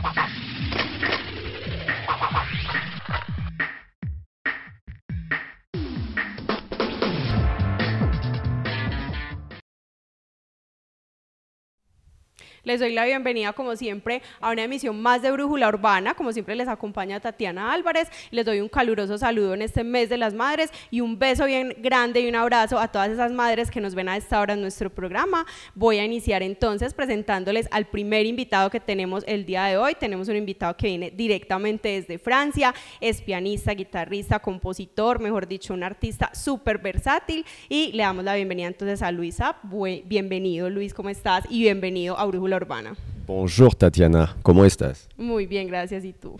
¡Gracias! Les doy la bienvenida, como siempre, a una emisión más de Brújula Urbana. Como siempre, les acompaña Tatiana Álvarez. Les doy un caluroso saludo en este mes de las madres y un beso bien grande y un abrazo a todas esas madres que nos ven a esta hora en nuestro programa. Voy a iniciar entonces presentándoles al primer invitado que tenemos el día de hoy. Tenemos un invitado que viene directamente desde Francia. Es pianista, guitarrista, compositor, mejor dicho, un artista súper versátil. Y le damos la bienvenida entonces a Luisa. Bienvenido, Luis, ¿cómo estás? Y bienvenido a Brújula urbana. Bonjour Tatiana, ¿cómo estás? Muy bien, gracias. ¿Y tú?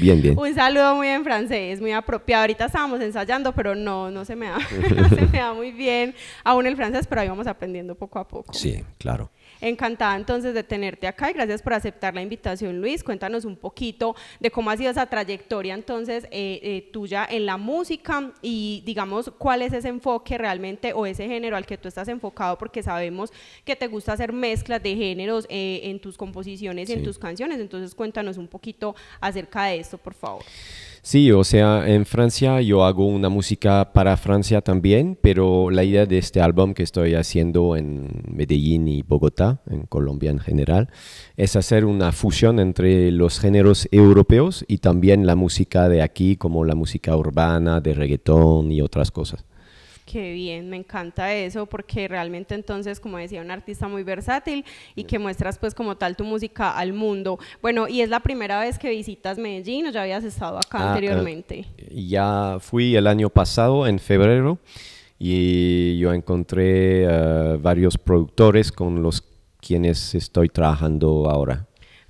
Bien, bien. Un saludo muy en francés, muy apropiado. Ahorita estábamos ensayando, pero no, no se me da, se me da muy bien aún el francés, pero ahí vamos aprendiendo poco a poco. Sí, claro. Encantada entonces de tenerte acá y gracias por aceptar la invitación, Luis. Cuéntanos un poquito de cómo ha sido esa trayectoria entonces eh, eh, tuya en la música y digamos cuál es ese enfoque realmente o ese género al que tú estás enfocado, porque sabemos que te gusta hacer mezclas de géneros eh, en tu tus composiciones y en tus canciones. Entonces cuéntanos un poquito acerca de esto, por favor. Sí, o sea, en Francia yo hago una música para Francia también, pero la idea de este álbum que estoy haciendo en Medellín y Bogotá, en Colombia en general, es hacer una fusión entre los géneros europeos y también la música de aquí, como la música urbana, de reggaetón y otras cosas. Qué bien, me encanta eso porque realmente entonces, como decía, un artista muy versátil y que muestras pues como tal tu música al mundo. Bueno, y es la primera vez que visitas Medellín o ya habías estado acá ah, anteriormente. Eh, ya fui el año pasado, en febrero, y yo encontré eh, varios productores con los quienes estoy trabajando ahora.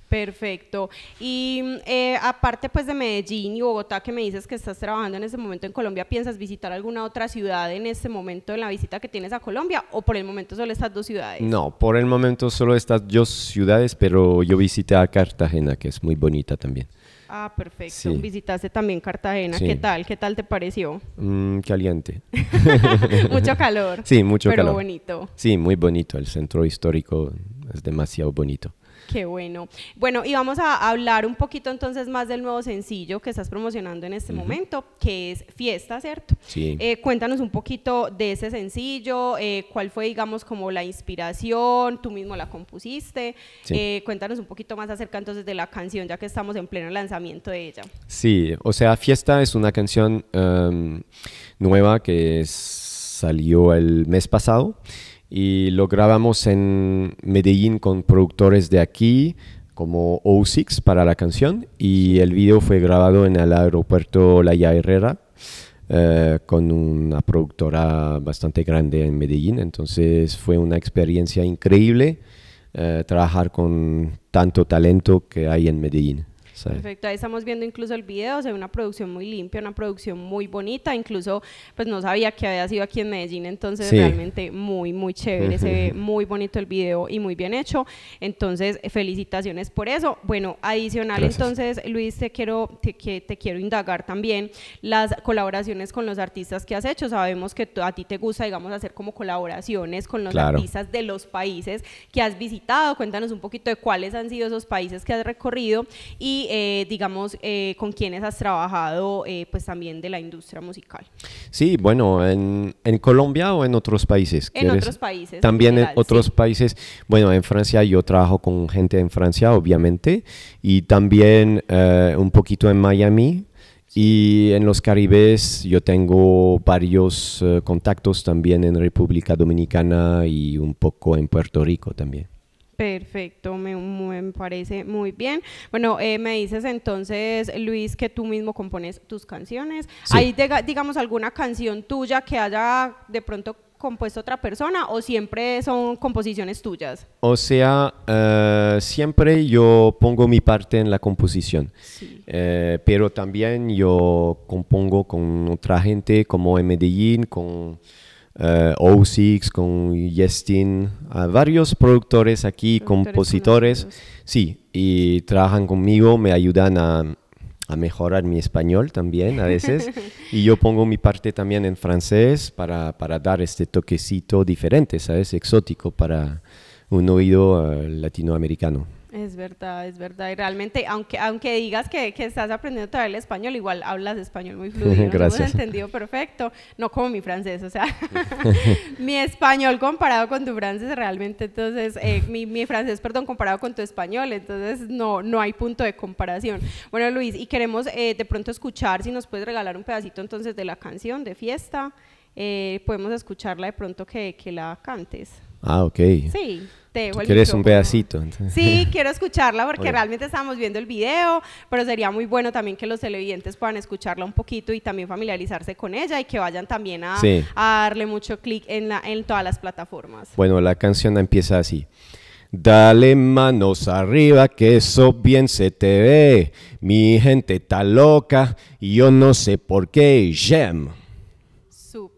Perfecto. Y eh, aparte pues de Medellín y Bogotá, que me dices que estás trabajando en ese momento en Colombia, ¿piensas visitar alguna otra ciudad en ese momento en la visita que tienes a Colombia o por el momento solo estas dos ciudades? No, por el momento solo estas dos ciudades, pero yo visité a Cartagena, que es muy bonita también. Ah, perfecto. Visitaste también Cartagena. ¿Qué tal? ¿Qué tal te pareció? Mm, caliente. mucho calor. Sí, mucho calor. Pero bonito. Sí, muy bonito. El centro histórico es demasiado bonito. Qué bueno. Bueno, y vamos a hablar un poquito entonces más del nuevo sencillo que estás promocionando en este momento, que es Fiesta, ¿cierto? Sí. Eh, cuéntanos un poquito de ese sencillo, eh, cuál fue, digamos, como la inspiración, tú mismo la compusiste. Sí. Eh, cuéntanos un poquito más acerca entonces de la canción, ya que estamos en pleno lanzamiento de ella. Sí, o sea, Fiesta es una canción em, nueva que salió el mes pasado y lo grabamos en Medellín con productores de aquí como O6 para la canción y el video fue grabado en el aeropuerto La Herrera eh, con una productora bastante grande en Medellín. Entonces fue una experiencia increíble eh, trabajar con tanto talento que hay en Medellín. Perfecto, ahí estamos viendo incluso el video, o ve una producción muy limpia, una producción muy bonita, incluso pues no sabía que había sido aquí en Medellín, entonces realmente muy, muy chévere, se ve muy bonito el video y muy bien hecho, entonces eh, felicitaciones por eso. Bueno, adicional entonces, Luis, te quiero, te, que te quiero indagar también las colaboraciones con los artistas que has hecho, sabemos que a ti te gusta, digamos, hacer como colaboraciones con los artistas de los países que has visitado, cuéntanos un poquito de cuáles han sido esos países que has recorrido y eh, digamos, eh, con quienes has trabajado eh, pues también de la industria musical. Sí, bueno, en, Colombia o en otros países. En otros países. También en, otros países. Bueno, en Francia yo trabajo con gente en Francia, obviamente, y también un poquito en Miami. Y en los Caribes yo tengo varios contactos también en República Dominicana y un poco en Puerto Rico también. Perfecto, me, parece muy bien. Bueno, eh, me dices entonces, Luis, que tú mismo compones tus canciones. ¿Hay, digamos, alguna canción tuya que haya de pronto compuesto otra persona o siempre son composiciones tuyas? O sea, eh, siempre yo pongo mi parte en la composición, eh, pero también yo compongo con otra gente como en Medellín, con... Eh, O6, con Justin, varios productores aquí, compositores, sí, y trabajan conmigo, me ayudan a, mejorar mi español también a veces. y yo pongo mi parte también en francés para, dar este toquecito diferente, ¿sabes? Exótico para un oído eh, latinoamericano. Es verdad, es verdad. Y realmente, aunque, aunque digas que, que estás aprendiendo todavía el español, igual hablas español muy fluido. Gracias. Hemos entendido perfecto. No como mi francés, o sea, mi español comparado con tu francés, realmente, entonces, eh, mi, mi, francés, perdón, comparado con tu español, entonces no, no hay punto de comparación. Bueno, Luis, y queremos eh, de pronto escuchar si nos puedes regalar un pedacito entonces de la canción de fiesta. Eh, podemos escucharla de pronto que, que la cantes. Ah, ok. Sí. ¿Quieres un pedacito? Sí, quiero escucharla porque realmente estábamos viendo el video, pero sería muy bueno también que los televidentes puedan escucharla un poquito y también familiarizarse con ella y que vayan también a, darle mucho clic en, todas las plataformas. Bueno, la canción empieza así. Dale manos arriba que eso bien se te ve. Mi gente está loca y yo no sé por qué. Jam.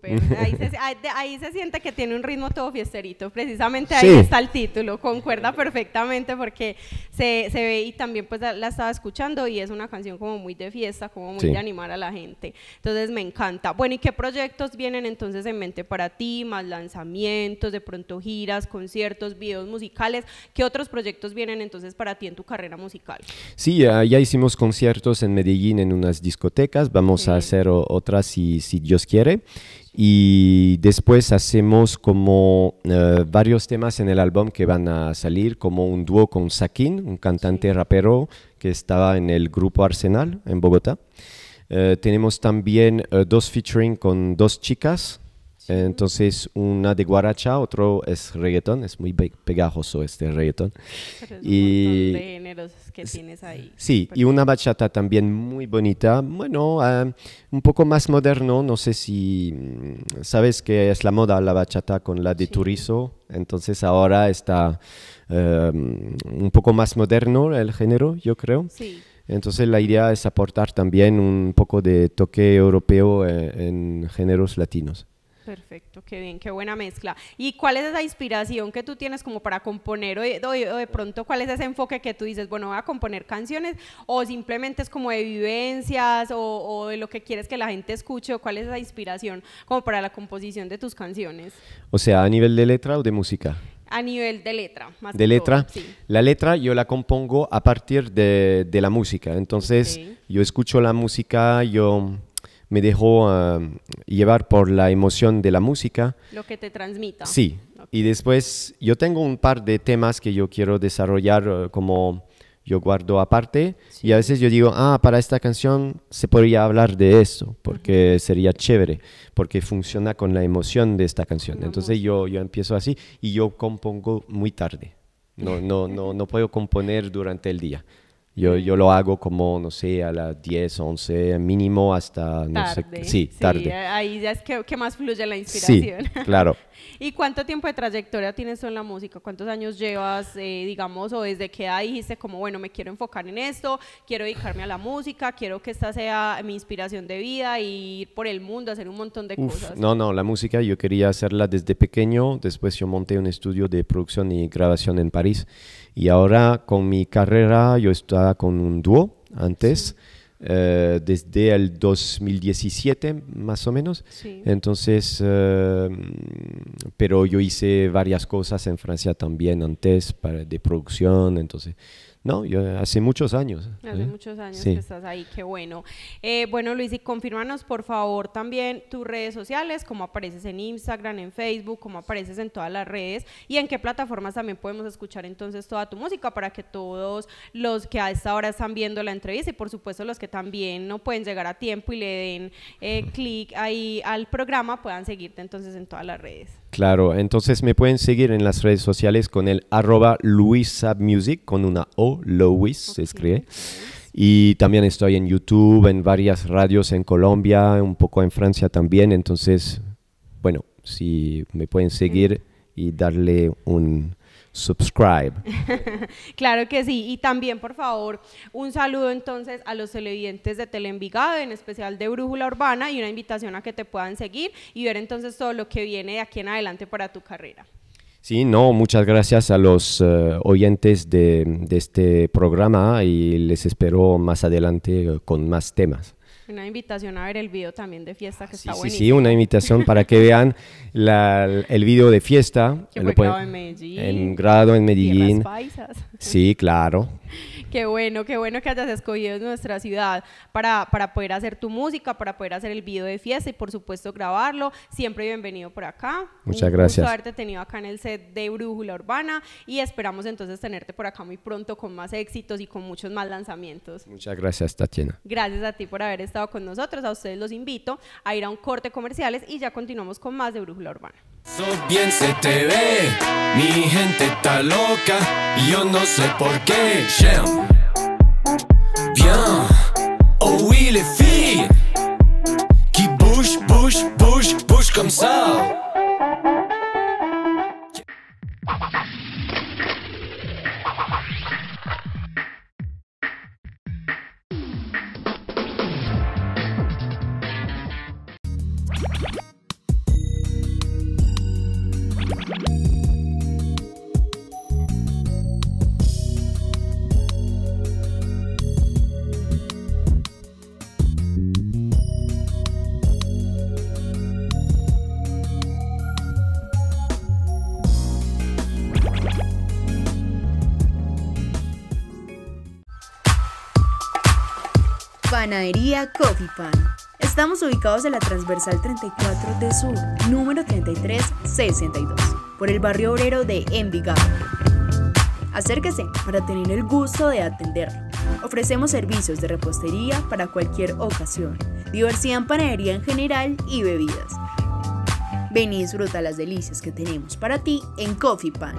Ahí, se siente que tiene un ritmo todo fiesterito. Precisamente ahí está el título, concuerda perfectamente porque se, ve y también pues la estaba escuchando y es una canción como muy de fiesta, como muy de animar a la gente. Entonces me encanta. Bueno, ¿y qué proyectos vienen entonces en mente para ti? Más lanzamientos, de pronto giras, conciertos, videos musicales. ¿Qué otros proyectos vienen entonces para ti en tu carrera musical? Sí, ya, hicimos conciertos en Medellín en unas discotecas. Vamos a hacer otras si, si Dios quiere. Y después hacemos como eh, varios temas en el álbum que van a salir, como un dúo con Sakin, un cantante rapero que estaba en el grupo Arsenal en Bogotá. Eh, tenemos también eh, dos featuring con dos chicas, entonces, una de guaracha, otro es reggaetón, es muy pegajoso este reggaetón. y géneros que tienes ahí. Sí, y una bachata también muy bonita, bueno, ah, un poco más moderno, no sé si mm, sabes que es la moda la bachata con la de sí. entonces ahora está em, un poco más moderno el género, yo creo. Sí. Entonces la idea es aportar también un poco de toque europeo eh, en géneros latinos. Perfecto, qué bien, qué buena mezcla. ¿Y cuál es esa inspiración que tú tienes como para componer o, de pronto cuál es ese enfoque que tú dices, bueno, voy a componer canciones o simplemente es como de vivencias o, de lo que quieres que la gente escuche cuál es esa inspiración como para la composición de tus canciones? O sea, a nivel de letra o de música a nivel de letra. Más de letra. La letra yo la compongo a partir de, la música. Entonces yo escucho la música, yo me dejó llevar por la emoción de la música. Lo que te transmita. Sí. Y después yo tengo un par de temas que yo quiero desarrollar eh, como yo guardo aparte y a veces yo digo, ah, para esta canción se podría hablar de eso, porque sería chévere, porque funciona con la emoción de esta canción. Entonces yo, yo empiezo así y yo compongo muy tarde. No, no, no, no puedo componer durante el día. Yo, yo lo hago como, no sé, a las 10, 11 mínimo hasta, no tarde. sé, sí, tarde. Ahí ya es que, más fluye la inspiración. Sí, claro. ¿Y cuánto tiempo de trayectoria tienes en la música? ¿Cuántos años llevas, eh, digamos, o desde qué edad dijiste como, bueno, me quiero enfocar en esto, quiero dedicarme a la música, quiero que esta sea mi inspiración de vida y ir por el mundo, hacer un montón de cosas? No, no, la música yo quería hacerla desde pequeño, después yo monté un estudio de producción y grabación en París y ahora con mi carrera yo estaba con un dúo antes. Eh, desde el 2017 más o menos. Entonces, em, pero yo hice varias cosas en Francia también antes para, de producción, entonces no, yo hace muchos años. Hace ¿eh? muchos años que estás ahí, qué bueno. Eh, bueno, Luis, y confírmanos por favor también tus redes sociales, cómo apareces en Instagram, en Facebook, cómo apareces en todas las redes y en qué plataformas también podemos escuchar entonces toda tu música para que todos los que a esta hora están viendo la entrevista y por supuesto los que también no pueden llegar a tiempo y le den eh, clic ahí al programa puedan seguirte entonces en todas las redes. Claro, entonces me pueden seguir en las redes sociales con el arroba luisabmusic, con una O, Louis se escribe. Y también estoy en YouTube, en varias radios en Colombia, un poco en Francia también. Entonces, bueno, si me pueden seguir y darle un, subscribe. claro que sí, y también por favor un saludo entonces a los televidentes de Teleenvigado, en especial de Brújula Urbana y una invitación a que te puedan seguir y ver entonces todo lo que viene de aquí en adelante para tu carrera. Sí, no, muchas gracias a los eh, oyentes de, este programa y les espero más adelante eh, con más temas. Una invitación a ver el video también de fiesta que está sí, Sí, sí, una invitación para que vean la, el video de fiesta. en Medellín. En grado en Medellín. Paisas. Sí, claro, qué bueno, qué bueno que hayas escogido nuestra ciudad para, poder hacer tu música, para poder hacer el video de fiesta y por supuesto grabarlo. Siempre bienvenido por acá. Muchas gracias. Gusto haberte tenido acá en el set de Brújula Urbana y esperamos entonces tenerte por acá muy pronto con más éxitos y con muchos más lanzamientos. Muchas gracias, Tatiana. Gracias a ti por haber estado con nosotros. A ustedes los invito a ir a un corte comerciales y ya continuamos con más de Brújula Urbana. bien se te ve, mi gente está loca, y yo no sé por qué. bien. Oh oui, les filles qui bougent, bougent, bougent, bougent comme ça. Panadería Coffee Pan. Estamos ubicados en la transversal 34 de Sur, número 3362, por el barrio obrero de Envigado. Acérquese para tener el gusto de atenderlo. Ofrecemos servicios de repostería para cualquier ocasión, diversidad en panadería en general y bebidas. Ven y disfruta las delicias que tenemos para ti en Coffee Pan.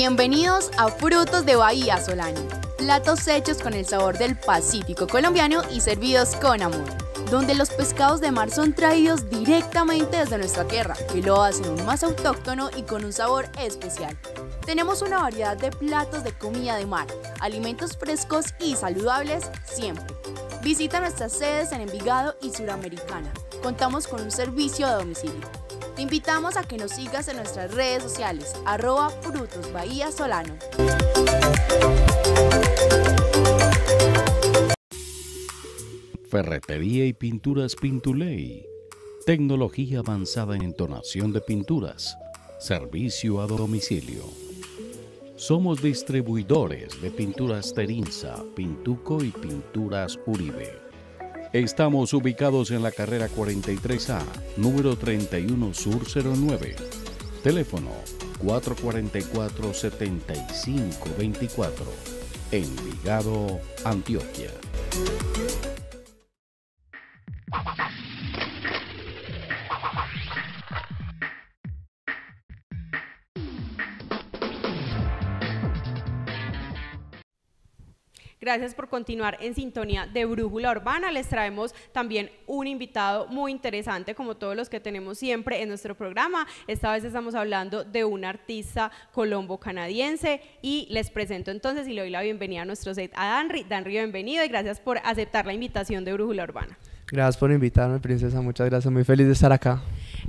Bienvenidos a Frutos de Bahía Solano, platos hechos con el sabor del Pacífico colombiano y servidos con amor, donde los pescados de mar son traídos directamente desde nuestra tierra, que lo hacen aún más autóctono y con un sabor especial. Tenemos una variedad de platos de comida de mar, alimentos frescos y saludables siempre. Visita nuestras sedes en Envigado y Suramericana. Contamos con un servicio a domicilio. Te invitamos a que nos sigas en nuestras redes sociales, arroba Frutos Bahía Solano. Ferretería y Pinturas Pintuley. Tecnología avanzada en entonación de pinturas. Servicio a domicilio. Somos distribuidores de pinturas Terinza, Pintuco y Pinturas Uribe. Estamos ubicados en la carrera 43A, número 31 Sur 09. Teléfono 444-7524, Envigado, Antioquia. Gracias por continuar en sintonía de Brújula Urbana. Les traemos también un invitado muy interesante, como todos los que tenemos siempre en nuestro programa. Esta vez estamos hablando de un artista colombo-canadiense y les presento entonces y le doy la bienvenida a nuestro set a Danry. Danry, bienvenido y gracias por aceptar la invitación de Brújula Urbana. Gracias por invitarme, princesa. Muchas gracias. Muy feliz de estar acá.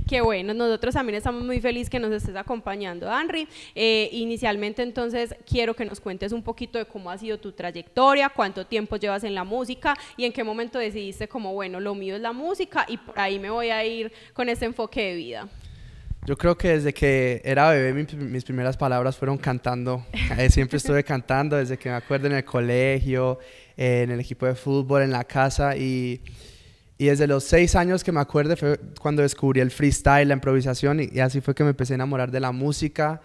Qué bueno, nosotros también estamos muy felices que nos estés acompañando, Henry. Eh, inicialmente, entonces, quiero que nos cuentes un poquito de cómo ha sido tu trayectoria, cuánto tiempo llevas en la música y en qué momento decidiste como, bueno, lo mío es la música y por ahí me voy a ir con ese enfoque de vida. Yo creo que desde que era bebé mis primeras palabras fueron cantando. Eh, siempre estuve cantando desde que me acuerdo en el colegio, en el equipo de fútbol, en la casa y y desde los seis años que me acuerdo fue cuando descubrí el freestyle, la improvisación, y, así fue que me empecé a enamorar de la música.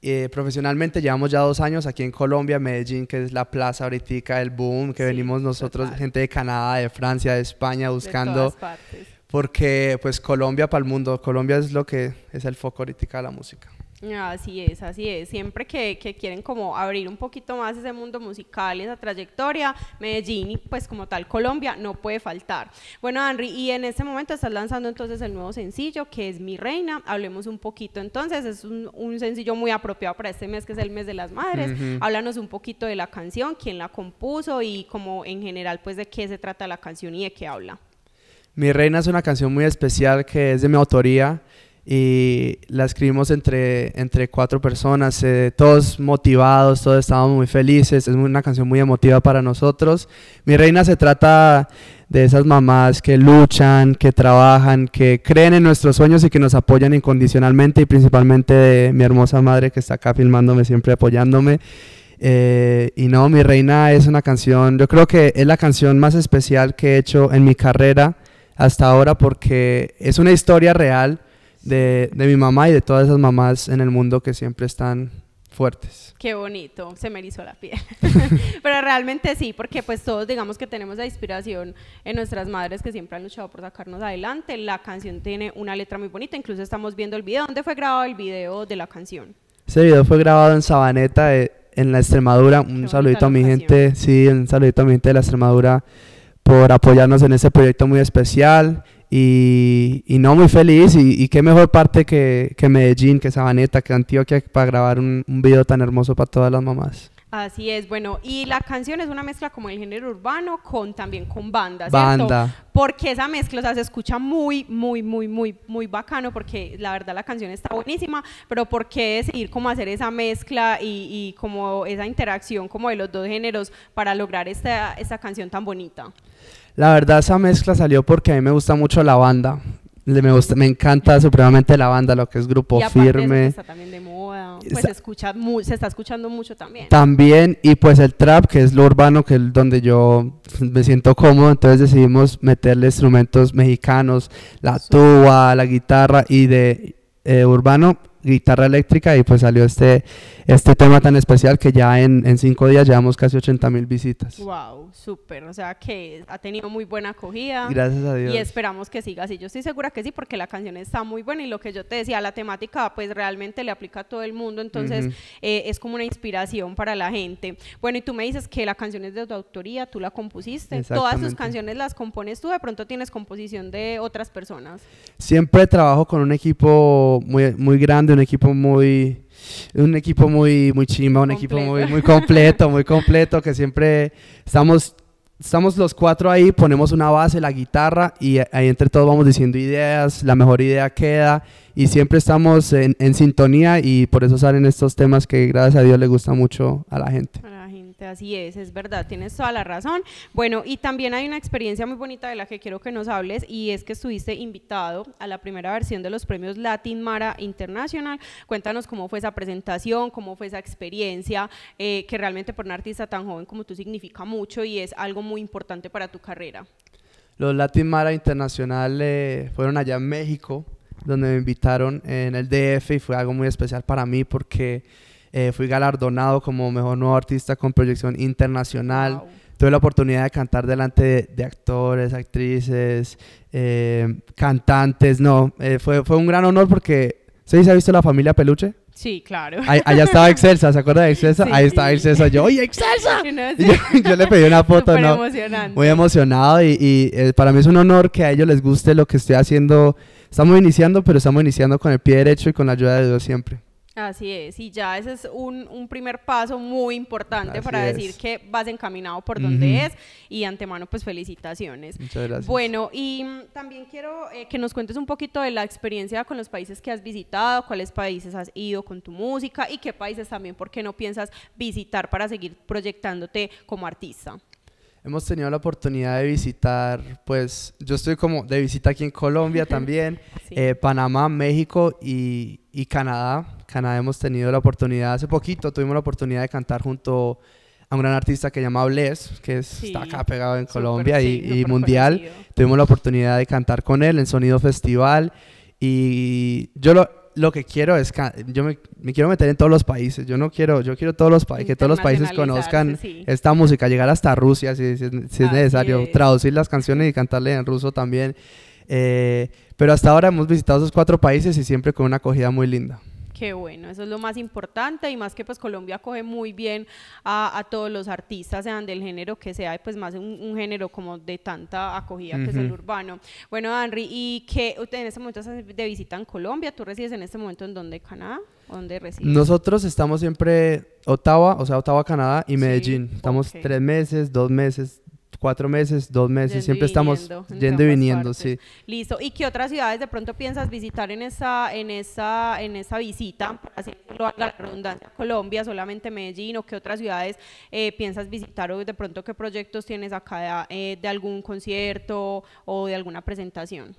Eh, profesionalmente llevamos ya dos años aquí en Colombia, Medellín, que es la plaza ahorita del boom, que venimos nosotros, gente de Canadá, de Francia, de España, buscando... partes. Porque pues Colombia para el mundo, Colombia es lo que es el foco ahorita de la música. Así es, así es. Siempre que, quieren como abrir un poquito más ese mundo musical esa trayectoria, Medellín y pues como tal Colombia no puede faltar. Bueno, Henry, y en este momento estás lanzando entonces el nuevo sencillo que es Mi Reina. Hablemos un poquito entonces, es un, sencillo muy apropiado para este mes que es el mes de las madres. Háblanos un poquito de la canción, quién la compuso y como en general pues de qué se trata la canción y de qué habla. Mi Reina es una canción muy especial que es de mi autoría y la escribimos entre, entre cuatro personas, eh, todos motivados, todos estábamos muy felices, es una canción muy emotiva para nosotros. Mi reina se trata de esas mamás que luchan, que trabajan, que creen en nuestros sueños y que nos apoyan incondicionalmente y principalmente de mi hermosa madre que está acá filmándome, siempre apoyándome. Eh, y no, Mi Reina es una canción, yo creo que es la canción más especial que he hecho en mi carrera hasta ahora porque es una historia real de, de mi mamá y de todas esas mamás en el mundo que siempre están fuertes. Qué bonito, se me erizó la piel. Pero realmente sí, porque pues todos digamos que tenemos la inspiración en nuestras madres que siempre han luchado por sacarnos adelante. La canción tiene una letra muy bonita, incluso estamos viendo el video. ¿Dónde fue grabado el video de la canción? Ese video fue grabado en Sabaneta, eh, en la Extremadura. Un saludito a mi gente, sí, un saludito a mi gente de la Extremadura por apoyarnos en este proyecto muy especial y, no muy feliz y, qué mejor parte que, Medellín, que Sabaneta, que Antioquia para grabar un, un, video tan hermoso para todas las mamás. Así es, bueno, y la canción es una mezcla como el género urbano con también con banda, ¿cierto? Banda. Porque esa mezcla, o sea, se escucha muy, muy, muy, muy, muy bacano, porque la verdad la canción está buenísima, pero ¿por qué decidir como hacer esa mezcla y, como esa interacción como de los dos géneros para lograr esta, esta canción tan bonita? La verdad esa mezcla salió porque a mí me gusta mucho la banda. Me, me encanta supremamente la banda, lo que es Grupo y Firme. Está también de moda. Pues se, escucha se está escuchando mucho también. También, y pues el trap, que es lo urbano, que es donde yo pues, me siento cómodo. Entonces decidimos meterle instrumentos mexicanos, la tuba, la guitarra y de eh, urbano guitarra eléctrica y pues salió este, este tema tan especial que ya en, cinco días llevamos casi 80 mil visitas. ¡Wow! Súper, o sea que ha tenido muy buena acogida. Gracias a Dios. Y esperamos que siga así. Yo estoy segura que sí porque la canción está muy buena y lo que yo te decía, la temática pues realmente le aplica a todo el mundo, entonces eh, es como una inspiración para la gente. Bueno, y tú me dices que la canción es de tu autoría, tú la compusiste, todas tus canciones las compones tú, de pronto tienes composición de otras personas. Siempre trabajo con un equipo muy, muy grande un equipo muy un equipo muy muy chima, un equipo muy muy completo, muy completo que siempre estamos estamos los cuatro ahí, ponemos una base, la guitarra y ahí entre todos vamos diciendo ideas, la mejor idea queda y siempre estamos en, en sintonía y por eso salen estos temas que gracias a Dios le gusta mucho a la gente. Así es, es verdad, tienes toda la razón. Bueno, y también hay una experiencia muy bonita de la que quiero que nos hables y es que estuviste invitado a la primera versión de los premios Latin Mara Internacional Cuéntanos cómo fue esa presentación, cómo fue esa experiencia, eh, que realmente por un artista tan joven como tú significa mucho y es algo muy importante para tu carrera. Los Latin Mara Internacional eh, fueron allá en México, donde me invitaron en el DF y fue algo muy especial para mí porque eh, fui galardonado como mejor nuevo artista con proyección internacional. Tuve la oportunidad de cantar delante de, actores, actrices, eh, cantantes. No, eh, fue, fue un gran honor porque. ¿Sí se ha visto la familia Peluche? Sí, claro. allá estaba Excelsa, ¿se acuerda de Excelsa? Ahí estaba Excelsa. Yo, ¡oye, Excelsa! yo, le pedí una foto, ¿no? Muy emocionado. Y, y para mí es un honor que a ellos les guste lo que estoy haciendo. Estamos iniciando, pero estamos iniciando con el pie derecho y con la ayuda de Dios siempre. Así es, y ya ese es un, un primer paso muy importante para decir que vas encaminado por donde es y antemano pues felicitaciones. Muchas gracias. Bueno, y mm, también quiero eh, que nos cuentes un poquito de la experiencia con los países que has visitado, cuáles países has ido con tu música y qué países también, por qué no piensas visitar para seguir proyectándote como artista hemos tenido la oportunidad de visitar, pues yo estoy como de visita aquí en Colombia también, eh, Panamá, México y, y, Canadá. Canadá hemos tenido la oportunidad, hace poquito tuvimos la oportunidad de cantar junto a un gran artista que se llama Bless, que está acá pegado en Colombia y, mundial. Tuvimos la oportunidad de cantar con él en Sonido Festival y yo lo, lo que quiero es, yo me, quiero meter en todos los países, yo no quiero, yo quiero todos los países, que todos los países conozcan esta música, llegar hasta Rusia si, es necesario, traducir las canciones y cantarle en ruso también. Eh, pero hasta ahora hemos visitado esos cuatro países y siempre con una acogida muy linda. Qué bueno, eso es lo más importante y más que pues Colombia acoge muy bien a, todos los artistas, sean del género que sea, y pues más un, género como de tanta acogida que es el urbano. Bueno, Henry, ¿y que en este momento de visita en Colombia? ¿Tú resides en este momento en dónde, Canadá? ¿Dónde resides? Nosotros estamos siempre Ottawa, o sea, Ottawa, Canadá y Medellín. estamos tres meses, dos meses, cuatro meses, dos meses, siempre estamos yendo y viniendo, sí. Listo. ¿Y qué otras ciudades de pronto piensas visitar en esa, en esa, en esa visita? Así la redundancia. Colombia, solamente Medellín, o qué otras ciudades eh, piensas visitar, o de pronto qué proyectos tienes acá eh, de algún concierto o de alguna presentación.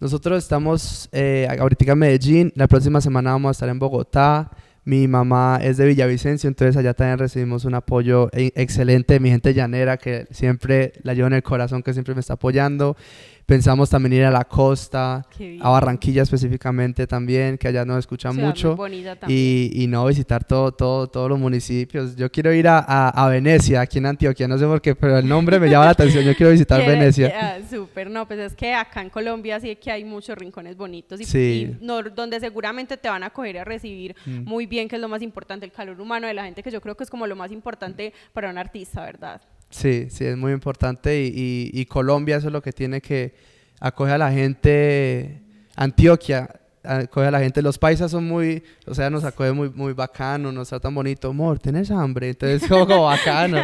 Nosotros estamos eh, ahorita en Medellín, la próxima semana vamos a estar en Bogotá, mi mamá es de Villavicencio, entonces allá también recibimos un apoyo e, excelente de mi gente llanera que siempre la llevo en el corazón, que siempre me está apoyando. Pensamos también ir a la costa, a Barranquilla específicamente también, que allá no escuchan mucho. Y, y, no visitar todo, todo, todos los municipios. Yo quiero ir a, a, Venecia, aquí en Antioquia, no sé por qué, pero el nombre me llama la atención. Yo quiero visitar Venecia. Súper, no, pues es que acá en Colombia sí que hay muchos rincones bonitos y, donde seguramente te van a coger a recibir mm. muy bien, que es lo más importante, el calor humano de la gente, que yo creo que es como lo más importante para un artista, ¿verdad? Sí, sí, es muy importante y, Colombia eso es lo que tiene que acoger a la gente. Antioquia acoge a la gente. Los paisas son muy, o sea, nos acoge muy, muy bacano, nos tan bonito. Amor, ¿tienes hambre? Entonces, como, bacano.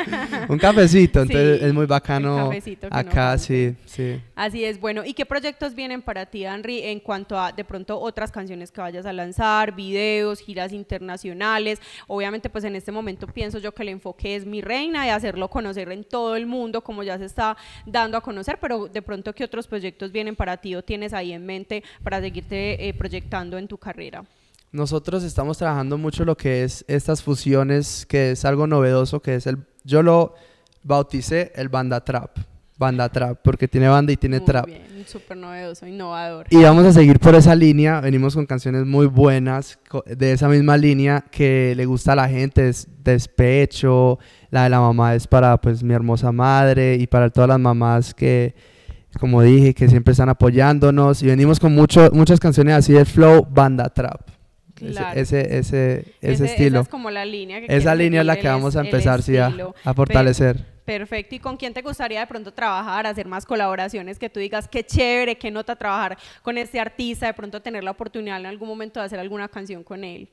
Un cafecito, entonces es muy bacano acá, sí, sí. Así es, bueno. ¿Y qué proyectos vienen para ti, Henry, en cuanto a de pronto otras canciones que vayas a lanzar, videos, giras internacionales? Obviamente, pues en este momento pienso yo que el enfoque es mi reina y hacerlo conocer en todo el mundo, como ya se está dando a conocer, pero de pronto, ¿qué otros proyectos vienen para ti o tienes ahí en mente para seguirte eh, proyectando en tu carrera? Nosotros estamos trabajando mucho lo que es estas fusiones, que es algo novedoso, que es el, yo lo bauticé el banda trap. Banda trap, porque tiene banda y tiene muy trap. Bien, súper novedoso, innovador. Y vamos a seguir por esa línea, venimos con canciones muy buenas, de esa misma línea que le gusta a la gente, es despecho, la de la mamá es para pues mi hermosa madre y para todas las mamás que como dije, que siempre están apoyándonos y venimos con mucho, muchas canciones así de flow, banda trap. Ese, ese, ese, estilo. Esa es como la línea. Que esa línea es la que vamos a empezar a, fortalecer. perfecto. ¿Y con quién te gustaría de pronto trabajar, hacer más colaboraciones que tú digas, qué chévere, qué nota trabajar con este artista, de pronto tener la oportunidad en algún momento de hacer alguna canción con él?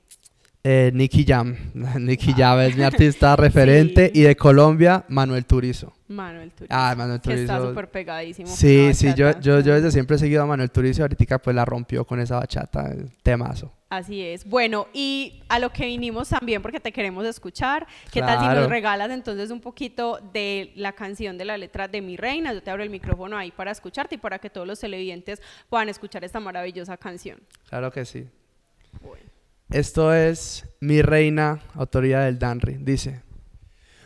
eh, Nicky Jam. Nicky ah. Jam es mi artista referente. Y de Colombia, Manuel Turizo. Manuel Turizo. Ah, Manuel Turizo. Que está súper pegadísimo. Sí, sí, yo, yo, yo, desde siempre he seguido a Manuel Turizo. y Ahorita pues la rompió con esa bachata, eh, temazo. Así es. Bueno, y a lo que vinimos también, porque te queremos escuchar, ¿qué tal si nos regalas entonces un poquito de la canción de la letra de Mi Reina? Yo te abro el micrófono ahí para escucharte y para que todos los televidentes puedan escuchar esta maravillosa canción. Claro que sí. Esto es Mi Reina, Autoridad del Danry. Dice,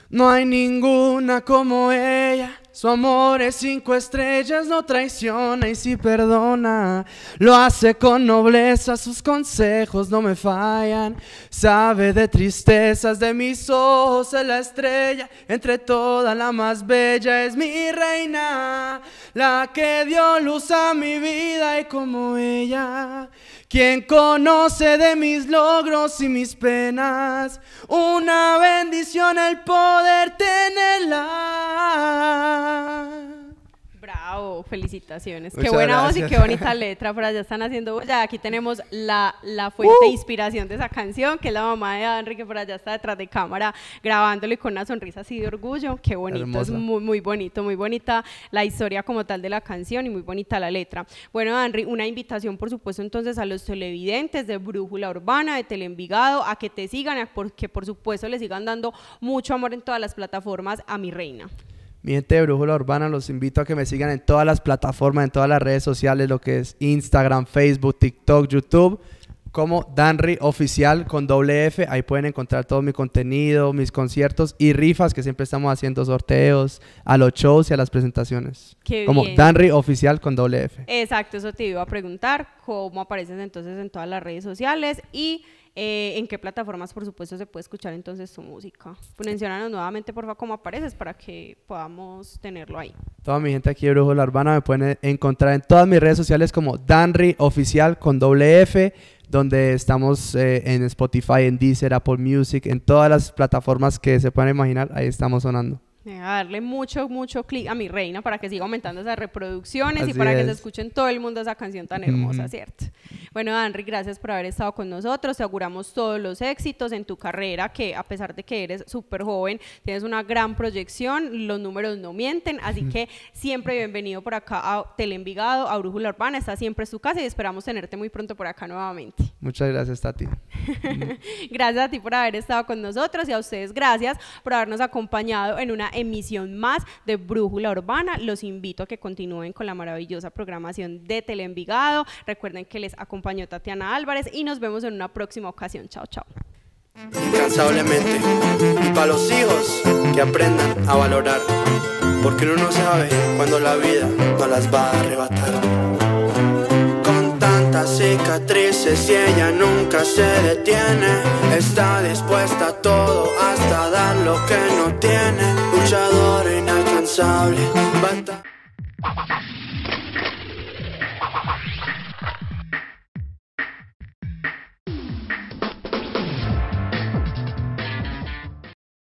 no hay ninguna como ella su amor es cinco estrellas, no traiciona y si perdona. Lo hace con nobleza, sus consejos no me fallan. Sabe de tristezas, de mis ojos es la estrella. Entre todas la más bella es mi reina, la que dio luz a mi vida y como ella. Quien conoce de mis logros y mis penas, una bendición el poder tenerla. Bravo, felicitaciones. qué buena voz y qué bonita letra. Por allá están haciendo ya Aquí tenemos la, uh. fuente de inspiración de esa canción, que es la mamá de que Por allá está detrás de cámara grabándole y con una sonrisa así de orgullo. Qué bonito, es muy, bonito, muy bonita la historia como tal de la canción y muy bonita la letra. Bueno, Henry, una invitación, por supuesto, entonces a los televidentes de Brújula Urbana, de Telenvigado, a que te sigan, Porque por supuesto le sigan dando mucho amor en todas las plataformas a mi reina. Mi gente de Brújula Urbana, los invito a que me sigan en todas las plataformas, en todas las redes sociales, lo que es Instagram, Facebook, TikTok, YouTube, como Danry Oficial con doble F. Ahí pueden encontrar todo mi contenido, mis conciertos y rifas que siempre estamos haciendo sorteos a los shows y a las presentaciones. Como Danry Oficial con doble Exacto, eso te iba a preguntar, cómo apareces entonces en todas las redes sociales y eh, en qué plataformas, por supuesto, se puede escuchar entonces tu música. Mencionanos nuevamente, por favor, cómo apareces para que podamos tenerlo ahí. Toda mi gente aquí de Brujo La Urbana me pueden encontrar en todas mis redes sociales como Danry Oficial con doble donde estamos eh, en Spotify, en Deezer, Apple Music, en todas las plataformas que se puedan imaginar, ahí estamos sonando. A darle mucho, mucho clic a mi reina para que siga aumentando esas reproducciones y para que se escuchen todo el mundo esa canción tan hermosa, ¿cierto? Bueno, Henry, gracias por haber estado con nosotros. Te auguramos todos los éxitos en tu carrera, que a pesar de que eres súper joven, tienes una gran proyección, los números no mienten. Así que siempre bienvenido por acá a Telenvigado, a Brújula Urbana. Está siempre en su casa y esperamos tenerte muy pronto por acá nuevamente. Muchas gracias, Tati. gracias a ti por haber estado con nosotros y a ustedes, gracias por habernos acompañado en una emisión más de Brújula Urbana. Los invito a que continúen con la maravillosa programación de Envigado Recuerden que les acompañó Tatiana Álvarez y nos vemos en una próxima ocasión. Chao, chao. Incansablemente. Y para los hijos que aprendan a valorar. Porque uno no sabe cuando la vida no las va a arrebatar tantas cicatrices y ella nunca se detiene. Está dispuesta a todo hasta dar lo que no tiene. Sable, Bata